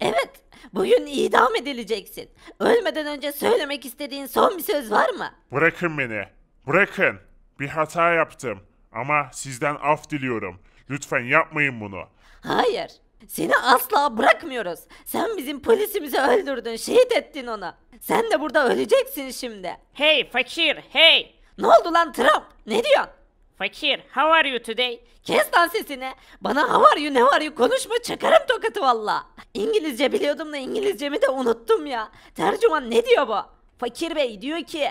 Evet, bugün idam edileceksin. Ölmeden önce söylemek istediğin son bir söz var mı? Bırakın beni. Bırakın. Bir hata yaptım. Ama sizden af diliyorum. Lütfen yapmayın bunu. Hayır. Seni asla bırakmıyoruz. Sen bizim polisimizi öldürdün, şehit ettin onu. Sen de burada öleceksin şimdi. Hey fakir hey! Ne oldu lan Trump? Ne diyorsun? Fakir, how are you today? Kes lan sesini. Bana how are you ne var you konuşma çakarım tokatı valla. İngilizce biliyordum da İngilizcemi de unuttum ya. Tercüman ne diyor bu? Fakir bey diyor ki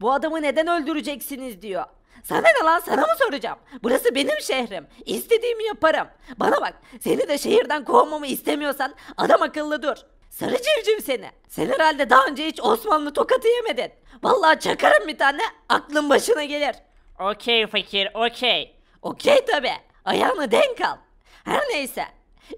bu adamı neden öldüreceksiniz diyor. Sana ne lan sana mı soracağım? Burası benim şehrim. İstediğimi yaparım. Bana bak seni de şehirden kovmamı istemiyorsan adam akıllı dur. Sarı civciv seni. Sen herhalde daha önce hiç Osmanlı tokatı yemedin. Vallahi çakarım bir tane aklın başına gelir. Okey fakir okey. Okey tabi. Ayağına denk al. Her neyse.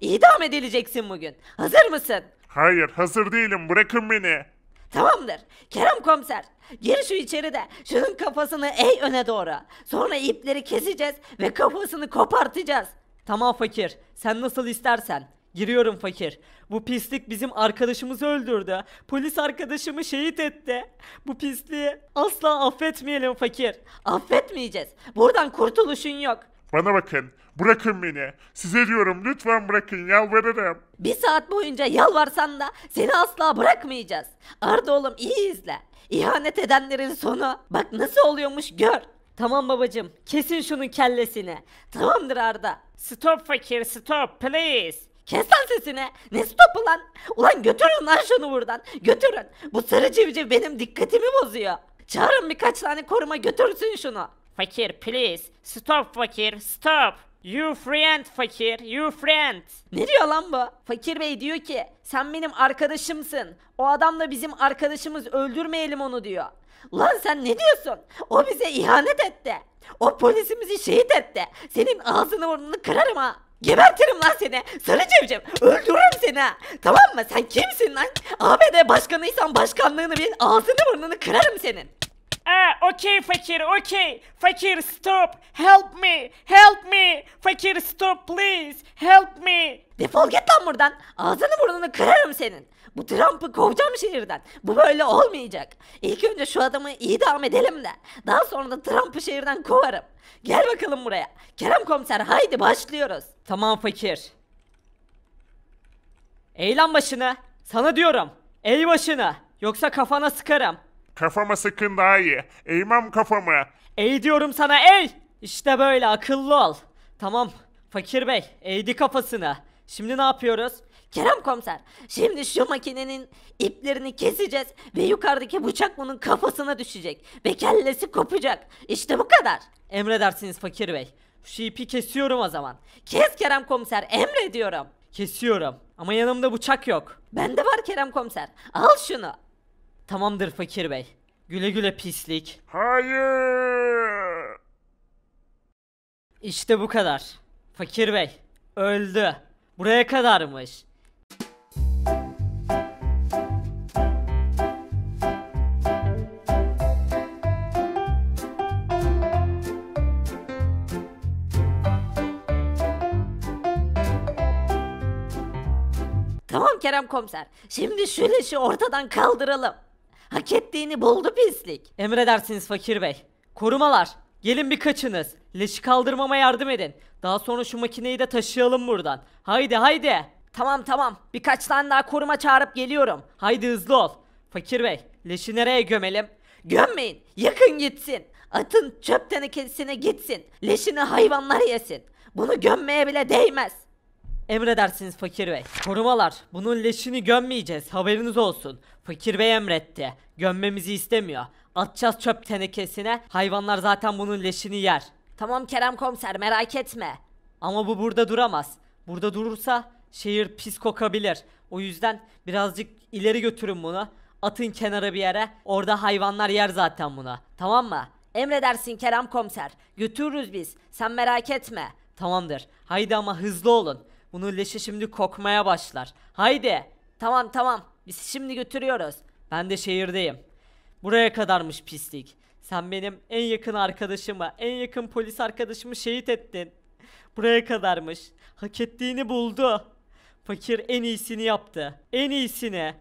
İdam edileceksin bugün. Hazır mısın? Hayır hazır değilim bırakın beni. Tamamdır. Kerem komiser. Gir şu içeride. Şunun kafasını ey öne doğru. Sonra ipleri keseceğiz ve kafasını kopartacağız. Tamam fakir. Sen nasıl istersen. Giriyorum fakir. Bu pislik bizim arkadaşımızı öldürdü. Polis arkadaşımı şehit etti. Bu pisliği asla affetmeyelim fakir. Affetmeyeceğiz. Buradan kurtuluşun yok. Bana bakın. Bırakın beni. Size diyorum lütfen bırakın yalvarırım. Bir saat boyunca yalvarsan da seni asla bırakmayacağız. Arda oğlum iyi izle. İhanet edenlerin sonu bak nasıl oluyormuş gör. Tamam babacım kesin şunun kellesini. Tamamdır Arda. Stop fakir stop please. Kes lan sesini. Ne stopu lan? Ulan götürün lan şunu buradan. Götürün. Bu sarı civciv benim dikkatimi bozuyor. Çağırın birkaç tane koruma götürsün şunu. Fakir please. Stop fakir stop. You friend fakir, you friend. Ne diyor lan bu? Fakir bey diyor ki sen benim arkadaşımsın. O adamla bizim arkadaşımız öldürmeyelim onu diyor. Lan sen ne diyorsun? O bize ihanet etti. O polisimizi şehit etti. Senin ağzını burnunu kırarım ha. Gebertirim lan seni. Sarı cevcem. Öldürürüm seni Tamam mı? Sen kimsin lan? ABD başkanıysan başkanlığını bil. Ağzını burnunu kırarım senin. Aa, okey fakir, okey. Fakir stop. Help me, help me. Fakir stop please. Help me. Defol git lan buradan. Ağzını burnunu kırarım senin. Bu Trump'ı kovacağım şehirden. Bu böyle olmayacak. İlk önce şu adamı idam edelim de. Daha sonra da Trump'ı şehirden kovarım. Gel bakalım buraya. Kerem komiser haydi başlıyoruz. Tamam fakir. Eğ başını. Sana diyorum. ey başını. Yoksa kafana sıkarım. Kafama sıkın daha iyi. Eğmem kafamı. Ey diyorum sana ey. İşte böyle akıllı ol. Tamam. Fakir bey eğdi kafasını. Şimdi ne yapıyoruz? Kerem komiser şimdi şu makinenin iplerini keseceğiz ve yukarıdaki bıçak bunun kafasına düşecek ve kellesi kopacak. İşte bu kadar. Emredersiniz fakir bey. Şu ipi kesiyorum o zaman. Kes Kerem komiser emrediyorum. Kesiyorum ama yanımda bıçak yok. Bende var Kerem komiser. Al şunu. Tamamdır fakir bey. Güle güle pislik. Hayır. İşte bu kadar. Fakir bey öldü. Buraya kadarmış. Kerem komiser. Şimdi şu leşi ortadan kaldıralım. Hak ettiğini buldu pislik. Emredersiniz fakir bey. Korumalar gelin bir kaçınız. Leşi kaldırmama yardım edin. Daha sonra şu makineyi de taşıyalım buradan. Haydi haydi. Tamam tamam birkaç tane daha koruma çağırıp geliyorum. Haydi hızlı ol. Fakir bey leşi nereye gömelim? Gömmeyin yakın gitsin. Atın çöp tenekesine gitsin. Leşini hayvanlar yesin. Bunu gömmeye bile değmez. Emredersiniz Fakir Bey. Korumalar, bunun leşini gömmeyeceğiz, haberiniz olsun. Fakir Bey emretti. Gömmemizi istemiyor. Atacağız çöp tenekesine, hayvanlar zaten bunun leşini yer. Tamam Kerem komiser, merak etme. Ama bu burada duramaz. Burada durursa şehir pis kokabilir. O yüzden birazcık ileri götürün bunu. Atın kenara bir yere. Orada hayvanlar yer zaten bunu. Tamam mı? Emredersin Kerem komiser. Götürürüz biz. Sen merak etme. Tamamdır. Haydi ama hızlı olun. Bunun leşe şimdi kokmaya başlar. Haydi. Tamam tamam. Biz şimdi götürüyoruz. Ben de şehirdeyim. Buraya kadarmış pislik. Sen benim en yakın arkadaşımı, en yakın polis arkadaşımı şehit ettin. Buraya kadarmış. Hak ettiğini buldu. Fakir en iyisini yaptı. En iyisini.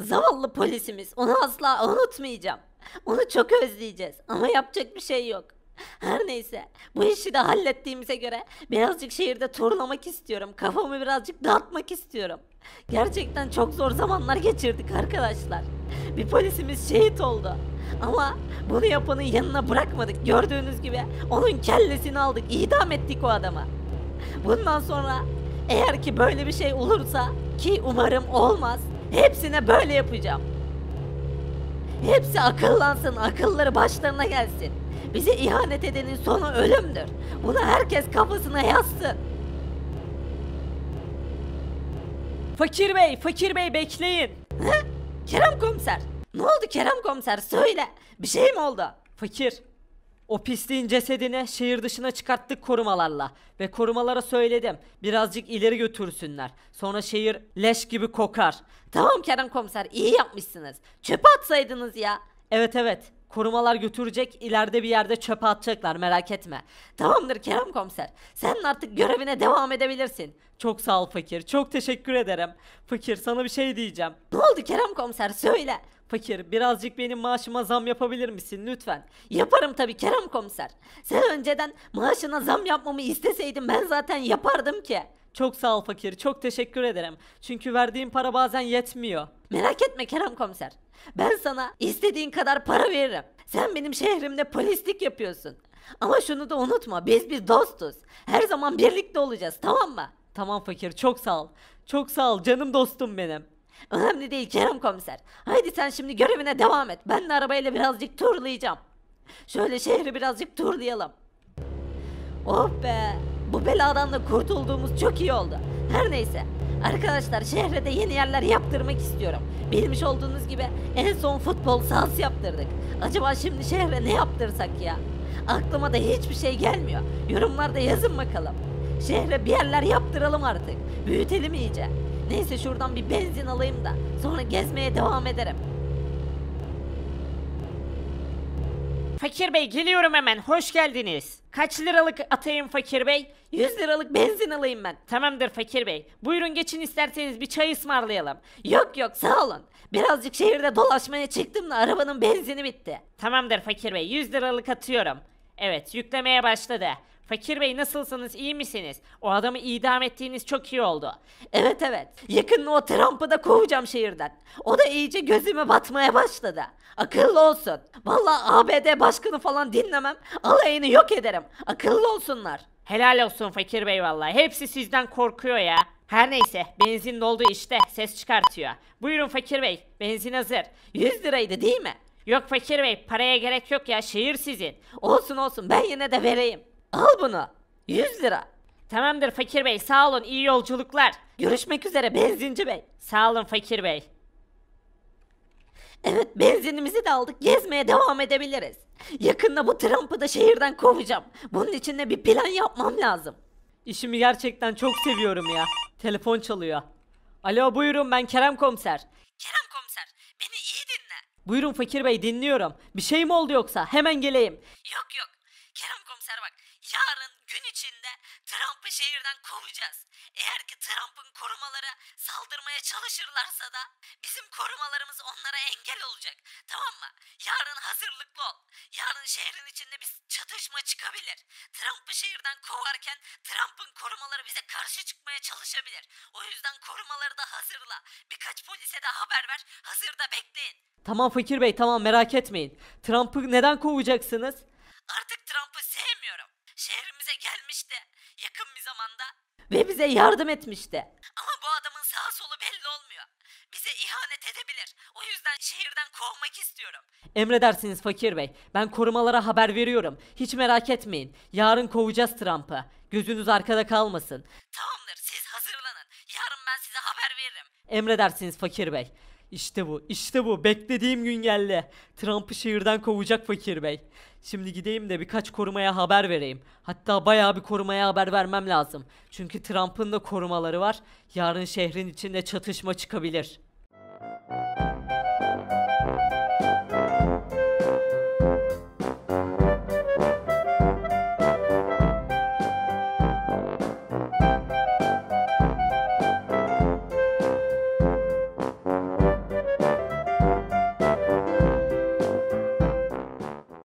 Zavallı polisimiz. Onu asla unutmayacağım. Onu çok özleyeceğiz ama yapacak bir şey yok. Her neyse bu işi de hallettiğimize göre birazcık şehirde turlamak istiyorum. Kafamı birazcık dağıtmak istiyorum. Gerçekten çok zor zamanlar geçirdik arkadaşlar. Bir polisimiz şehit oldu. Ama bunu yapanın yanına bırakmadık. Gördüğünüz gibi onun kellesini aldık. idam ettik o adama. Bundan sonra eğer ki böyle bir şey olursa ki umarım olmaz. Hepsine böyle yapacağım. Hepsi akıllansın, akılları başlarına gelsin. Bizi ihanet edenin sonu ölümdür. Bunu herkes kafasına yazsın. Fakir bey, fakir bey bekleyin. Hı? Kerem komiser. Ne oldu Kerem komiser söyle. Bir şey mi oldu? Fakir. O pisliğin cesedini şehir dışına çıkarttık korumalarla ve korumalara söyledim. Birazcık ileri götürsünler. Sonra şehir leş gibi kokar. Tamam Kerem komiser iyi yapmışsınız. Çöpe atsaydınız ya. Evet evet Korumalar götürecek ileride bir yerde çöpe atacaklar merak etme. Tamamdır Kerem komiser. Sen artık görevine devam edebilirsin. Çok sağ ol fakir. Çok teşekkür ederim. Fakir sana bir şey diyeceğim. Ne oldu Kerem komiser söyle. Fakir birazcık benim maaşıma zam yapabilir misin lütfen? Yaparım tabii Kerem komiser. Sen önceden maaşına zam yapmamı isteseydin ben zaten yapardım ki. Çok sağ ol fakir. Çok teşekkür ederim. Çünkü verdiğim para bazen yetmiyor. Merak etme Kerem komiser. Ben sana istediğin kadar para veririm. Sen benim şehrimde polislik yapıyorsun. Ama şunu da unutma biz bir dostuz. Her zaman birlikte olacağız tamam mı? Tamam fakir çok sağ ol. Çok sağ ol canım dostum benim. Önemli değil Kerem komiser. Haydi sen şimdi görevine devam et. Ben de arabayla birazcık turlayacağım. Şöyle şehri birazcık turlayalım. Oh be. Bu beladan da kurtulduğumuz çok iyi oldu. Her neyse Arkadaşlar şehre de yeni yerler yaptırmak istiyorum. Bilmiş olduğunuz gibi en son futbol sahası yaptırdık. Acaba şimdi şehre ne yaptırsak ya? Aklıma da hiçbir şey gelmiyor. Yorumlarda yazın bakalım. Şehre bir yerler yaptıralım artık. Büyütelim iyice. Neyse şuradan bir benzin alayım da sonra gezmeye devam ederim. Fakir Bey geliyorum hemen. Hoş geldiniz. Kaç liralık atayım Fakir Bey? 100 liralık benzin alayım ben. Tamamdır fakir bey. Buyurun geçin isterseniz bir çay ısmarlayalım. Yok yok sağ olun. Birazcık şehirde dolaşmaya çıktım da arabanın benzini bitti. Tamamdır fakir bey 100 liralık atıyorum. Evet yüklemeye başladı. Fakir bey nasılsınız iyi misiniz? O adamı idam ettiğiniz çok iyi oldu. Evet evet. Yakında o Trump'ı da kovacağım şehirden. O da iyice gözüme batmaya başladı. Akıllı olsun. Vallahi ABD başkanı falan dinlemem. Alayını yok ederim. Akıllı olsunlar. Helal olsun fakir bey vallahi. Hepsi sizden korkuyor ya. Her neyse benzin doldu işte ses çıkartıyor. Buyurun fakir bey benzin hazır. 100 liraydı değil mi? Yok fakir bey paraya gerek yok ya şehir sizin. Olsun olsun ben yine de vereyim. Al bunu 100 lira. Tamamdır fakir bey sağ olun iyi yolculuklar. Görüşmek üzere benzinci bey. Sağ olun fakir bey. Evet benzinimizi de aldık gezmeye devam edebiliriz. Yakında bu Trump'ı da şehirden kovacağım. Bunun için de bir plan yapmam lazım. İşimi gerçekten çok seviyorum ya. Telefon çalıyor. Alo buyurun ben Kerem Komiser. Kerem Komiser beni iyi dinle. Buyurun Fakir Bey dinliyorum. Bir şey mi oldu yoksa? Hemen geleyim. Yok yok. Kerem Komiser bak yarın gün içinde Trump'ı şehirden kovacağız. Eğer ki Trump'ın korumaları Saldırmaya çalışırlarsa da bizim korumalarımız onlara engel olacak. Tamam mı? Yarın hazırlıklı ol. Yarın şehrin içinde bir çatışma çıkabilir. Trump'ı şehirden kovarken Trump'ın korumaları bize karşı çıkmaya çalışabilir. O yüzden korumaları da hazırla. Birkaç polise de haber ver. Hazırda bekleyin. Tamam Fakir Bey tamam merak etmeyin. Trump'ı neden kovacaksınız? Artık Trump'ı sevmiyorum. Şehrimize gelmişti yakın bir zamanda. Ve bize yardım etmişti. Emredersiniz fakir bey. Ben korumalara haber veriyorum. Hiç merak etmeyin. Yarın kovacağız Trump'ı. Gözünüz arkada kalmasın. Tamamdır siz hazırlanın. Yarın ben size haber veririm. Emredersiniz fakir bey. İşte bu, işte bu. Beklediğim gün geldi. Trump'ı şehirden kovacak fakir bey. Şimdi gideyim de birkaç korumaya haber vereyim. Hatta bayağı bir korumaya haber vermem lazım. Çünkü Trump'ın da korumaları var. Yarın şehrin içinde çatışma çıkabilir.